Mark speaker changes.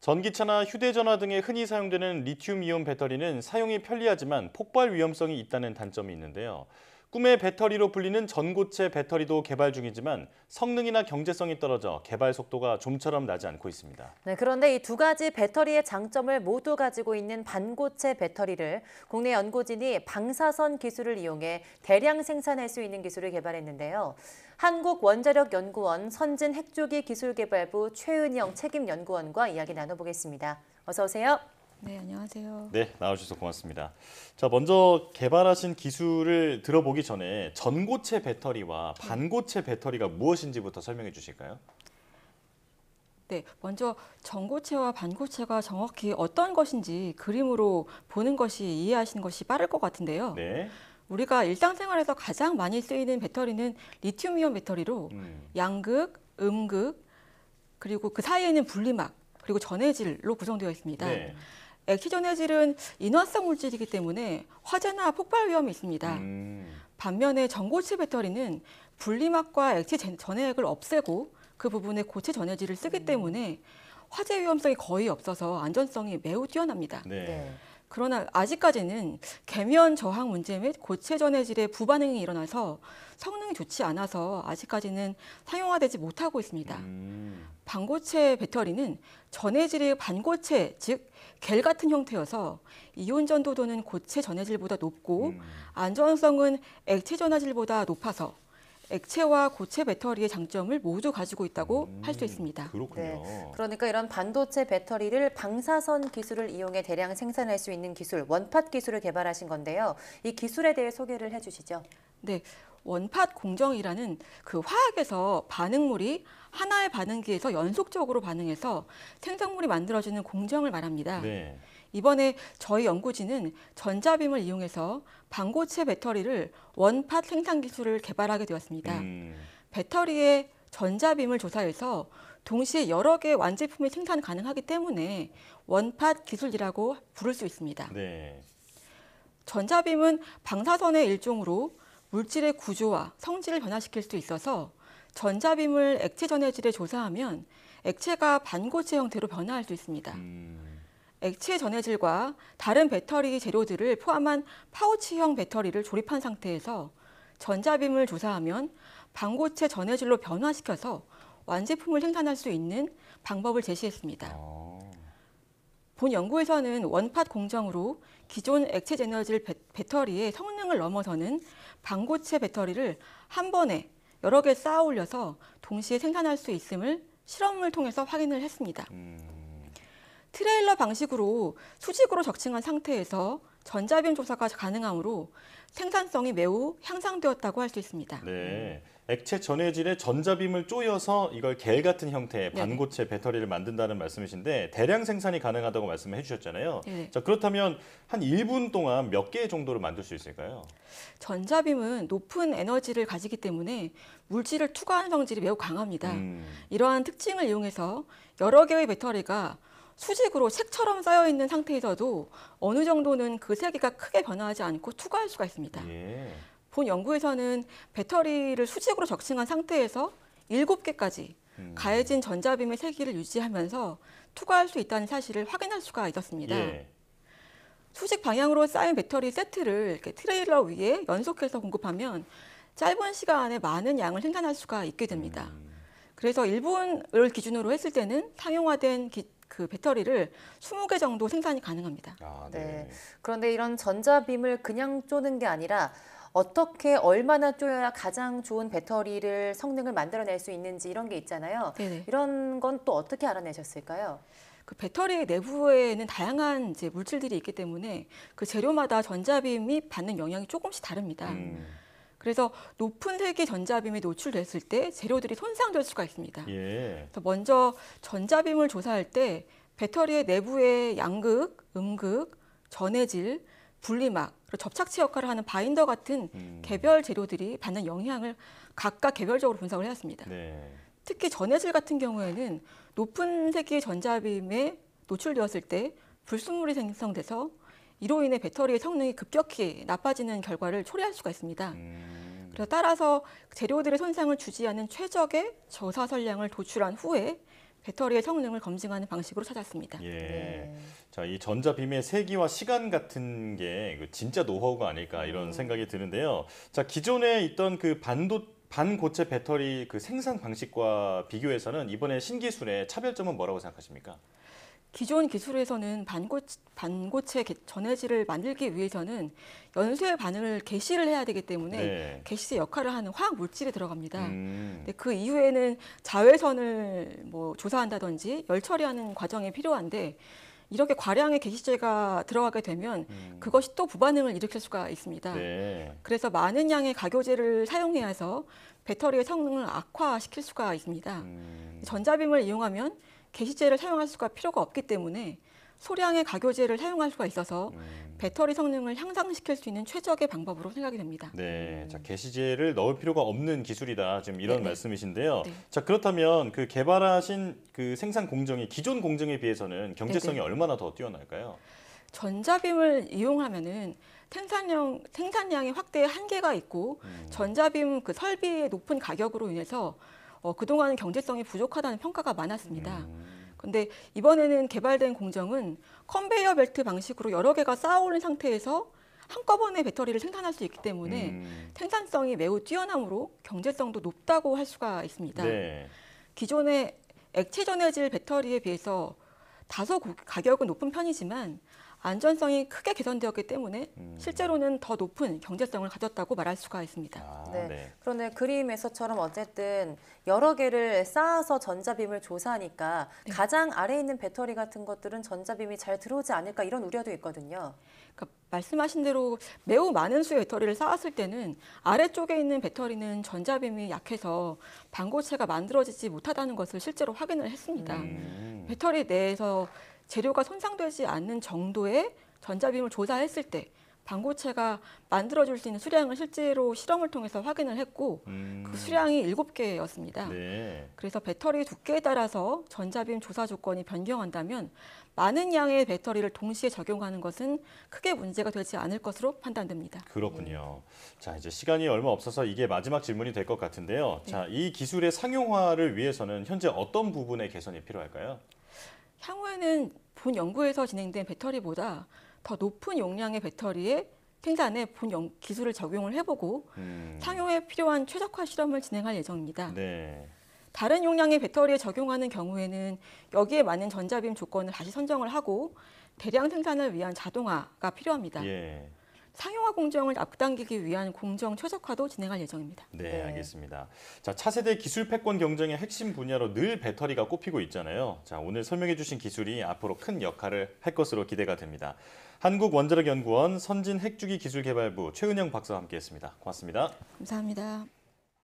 Speaker 1: 전기차나 휴대전화 등에 흔히 사용되는 리튬이온 배터리는 사용이 편리하지만 폭발 위험성이 있다는 단점이 있는데요. 꿈의 배터리로 불리는 전고체 배터리도 개발 중이지만 성능이나 경제성이 떨어져 개발 속도가 좀처럼 나지 않고 있습니다.
Speaker 2: 네, 그런데 이 두 가지 배터리의 장점을 모두 가지고 있는 반고체 배터리를 국내 연구진이 방사선 기술을 이용해 대량 생산할 수 있는 기술을 개발했는데요. 한국원자력연구원 선진핵조기 기술개발부 최은영 책임연구원과
Speaker 1: 이야기 나눠보겠습니다. 어서 오세요. 네, 안녕하세요. 네, 나와주셔서 고맙습니다. 자, 먼저 개발하신 기술을 들어보기 전에 전고체 배터리와 네. 반고체 배터리가 무엇인지부터 설명해 주실까요?
Speaker 2: 네, 먼저 전고체와 반고체가 정확히 어떤 것인지 그림으로 보는 것이 이해하시는 것이 빠를 것 같은데요. 네. 우리가 일상생활에서 가장 많이 쓰이는 배터리는 리튬이온 배터리로 음. 양극, 음극, 그리고 그 사이에는 분리막, 그리고 전해질로 구성되어 있습니다. 네. 액티전해질은 예, 인화성 물질이기 때문에 화재나 폭발 위험이 있습니다. 음. 반면에 전고체 배터리는 분리막과 액체 전해액을 없애고 그 부분에 고체 전해질을 쓰기 음. 때문에 화재 위험성이 거의 없어서 안전성이 매우 뛰어납니다. 네. 네. 그러나 아직까지는 계면 저항 문제 및 고체 전해질의 부반응이 일어나서 성능이 좋지 않아서 아직까지는 상용화되지 못하고 있습니다. 음. 반고체 배터리는 전해질이 반고체, 즉 겔 같은 형태여서 이온 전도도는 고체 전해질보다 높고 음. 안전성은 액체 전해질보다 높아서 액체와 고체 배터리의 장점을 모두 가지고 있다고 음, 할수 있습니다. 그렇군요. 네. 그러니까 이런 반도체 배터리를 방사선 기술을 이용해 대량 생산할 수 있는 기술, 원팟 기술을 개발하신 건데요. 이 기술에 대해 소개를 해주시죠. 네. 원팟 공정이라는 그 화학에서 반응물이 하나의 반응기에서 연속적으로 반응해서 생성물이 만들어지는 공정을 말합니다. 네. 이번에 저희 연구진은 전자빔을 이용해서 방고체 배터리를 원팟 생산 기술을 개발하게 되었습니다. 음. 배터리에 전자빔을 조사해서 동시에 여러 개의 완제품이 생산 가능하기 때문에 원팟 기술이라고 부를 수 있습니다. 네. 전자빔은 방사선의 일종으로 물질의 구조와 성질을 변화시킬 수 있어서 전자빔을 액체 전해질에 조사하면 액체가 반고체 형태로 변화할 수 있습니다. 음. 액체 전해질과 다른 배터리 재료들을 포함한 파우치형 배터리를 조립한 상태에서 전자빔을 조사하면 방고체 전해질로 변화시켜서 완제품을 생산할 수 있는 방법을 제시했습니다. 아. 본 연구에서는 원팟 공정으로 기존 액체 에너질 배터리의 성능을 넘어서는 방고체 배터리를 한 번에 여러 개 쌓아 올려서 동시에 생산할 수 있음을 실험을 통해서 확인을 했습니다. 음. 트레일러 방식으로 수직으로 적층한 상태에서 전자빔 조사가 가능하므로 생산성이 매우 향상되었다고 할 수 있습니다. 네.
Speaker 1: 액체 전해질에 전자빔을 쪼여서 이걸 겔 같은 형태의 반고체 배터리를 만든다는 말씀이신데 대량 생산이 가능하다고 말씀해 주셨잖아요. 네. 자, 그렇다면 한 1분 동안 몇 개 정도를 만들 수 있을까요?
Speaker 2: 전자빔은 높은 에너지를 가지기 때문에 물질을 투과하는 성질이 매우 강합니다. 음. 이러한 특징을 이용해서 여러 개의 배터리가 수직으로 색처럼 쌓여 있는 상태에서도 어느 정도는 그 세기가 크게 변화하지 않고 투과할 수가 있습니다. 예. 본 연구에서는 배터리를 수직으로 적층한 상태에서 7개까지 음. 가해진 전자빔의 세기를 유지하면서 투과할 수 있다는 사실을 확인할 수가 있었습니다. 예. 수직 방향으로 쌓인 배터리 세트를 트레일러 위에 연속해서 공급하면 짧은 시간 안에 많은 양을 생산할 수가 있게 됩니다. 음. 그래서 일본을 기준으로 했을 때는 상용화된 기, 그 배터리를 20개 정도 생산이 가능합니다. 아, 네. 네. 그런데 이런 전자빔을 그냥 쪼는 게 아니라 어떻게 얼마나 쪼여야 가장 좋은 배터리를 성능을 만들어낼 수 있는지 이런 게 있잖아요. 네네. 이런 건 또 어떻게 알아내셨을까요? 그 배터리 내부에는 다양한 이제 물질들이 있기 때문에 그 재료마다 전자빔이 받는 영향이 조금씩 다릅니다. 음. 그래서 높은 헬기 전자빔이 노출됐을 때 재료들이 손상될 수가 있습니다. 예. 그래서 먼저 전자빔을 조사할 때 배터리의 내부에 양극, 음극, 전해질, 분리막, 그리고 접착체 역할을 하는 바인더 같은 음. 개별 재료들이 받는 영향을 각각 개별적으로 분석을 해왔습니다. 네. 특히 전해질 같은 경우에는 높은 세기의 전자빔에 노출되었을 때 불순물이 생성돼서 이로 인해 배터리의 성능이 급격히 나빠지는 결과를 초래할 수가 있습니다. 음. 그래서 따라서 재료들의 손상을 주지 않은 최적의 저사설량을 도출한 후에 배터리의 성능을 검증하는 방식으로 찾았습니다.
Speaker 1: 예. 네. 자, 이 전자 빔의 세기와 시간 같은 게 그 진짜 노하우가 아닐까 이런 음. 생각이 드는데요. 자, 기존에 있던 그 반도 반고체 배터리 그 생산 방식과 비교해서는 이번에 신기술의 차별점은 뭐라고 생각하십니까?
Speaker 2: 기존 기술에서는 반고, 반고체 전해질을 만들기 위해서는 연쇄 반응을 개시를 해야 되기 때문에 네. 개시의 역할을 하는 화학 물질이 들어갑니다. 음. 근데 그 이후에는 자외선을 뭐 조사한다든지 열 처리하는 과정이 필요한데 이렇게 과량의 개시제가 들어가게 되면 음. 그것이 또 부반응을 일으킬 수가 있습니다. 네. 그래서 많은 양의 가교제를 사용해서 배터리의 성능을 악화시킬 수가 있습니다. 음. 전자빔을 이용하면 게시제를 사용할 수가 필요가 없기 때문에 소량의 가교제를 사용할 수가 있어서 음. 배터리 성능을 향상시킬 수 있는 최적의 방법으로 생각이 됩니다.
Speaker 1: 네, 자 게시제를 넣을 필요가 없는 기술이다 지금 이런 네네. 네. 말씀이신데요. 네. 자 그렇다면 그 개발하신 그 생산 공정이 기존 공정에 비해서는 경제성이 네네. 네. 얼마나 더 뛰어날까요?
Speaker 2: 전자빔을 이용하면은 생산량 생산량의 확대에 한계가 있고 음. 전자빔 그 설비의 높은 가격으로 인해서 어, 그동안 은 경제성이 부족하다는 평가가 많았습니다. 그런데 음. 이번에는 개발된 공정은 컨베이어 벨트 방식으로 여러 개가 쌓아오른 상태에서 한꺼번에 배터리를 생산할 수 있기 때문에 음. 생산성이 매우 뛰어나므로 경제성도 높다고 할 수가 있습니다. 네. 기존의 액체 전해질 배터리에 비해서 다소 가격은 높은 편이지만 안전성이 크게 개선되었기 때문에 음. 실제로는 더 높은 경제성을 가졌다고 말할 수가 있습니다. 아, 네. 네. 그런데 그림에서처럼 어쨌든 여러 개를 쌓아서 전자빔을 조사하니까 네. 가장 아래에 있는 배터리 같은 것들은 전자빔이 잘 들어오지 않을까 이런 우려도 있거든요. 그러니까 말씀하신 대로 매우 많은 수의 배터리를 쌓았을 때는 아래쪽에 있는 배터리는 전자빔이 약해서 반고체가 만들어지지 못하다는 것을 실제로 확인을 했습니다. 음. 배터리 내에서 재료가 손상되지 않는 정도의 전자빔을 조사했을 때 방고체가 만들어줄 수 있는 수량을 실제로 실험을 통해서 확인을 했고 음. 그 수량이 일곱 개였습니다 네. 그래서 배터리 두께에 따라서 전자빔 조사 조건이 변경한다면 많은 양의 배터리를 동시에 적용하는 것은 크게 문제가 되지 않을 것으로 판단됩니다. 그렇군요.
Speaker 1: 자 이제 시간이 얼마 없어서 이게 마지막 질문이 될 것 같은데요. 네. 자이 기술의 상용화를 위해서는 현재 어떤 부분의 개선이 필요할까요?
Speaker 2: 향후에는 본 연구에서 진행된 배터리보다 더 높은 용량의 배터리에 생산에 본 연, 기술을 적용을 해보고 음. 상용에 필요한 최적화 실험을 진행할 예정입니다. 네. 다른 용량의 배터리에 적용하는 경우에는 여기에 맞는 전자빔 조건을 다시 선정을 하고 대량 생산을 위한 자동화가 필요합니다. 예. 상용화 공정을 앞당기기 위한 공정 최적화도 진행할 예정입니다. 네, 네. 알겠습니다.
Speaker 1: 자, 차세대 기술 패권 경쟁의 핵심 분야로 늘 배터리가 꼽히고 있잖아요. 자, 오늘 설명해 주신 기술이 앞으로 큰 역할을 할 것으로 기대가 됩니다. 한국원자력연구원 선진핵주기기술개발부 최은영 박사와 함께했습니다. 고맙습니다.
Speaker 2: 감사합니다.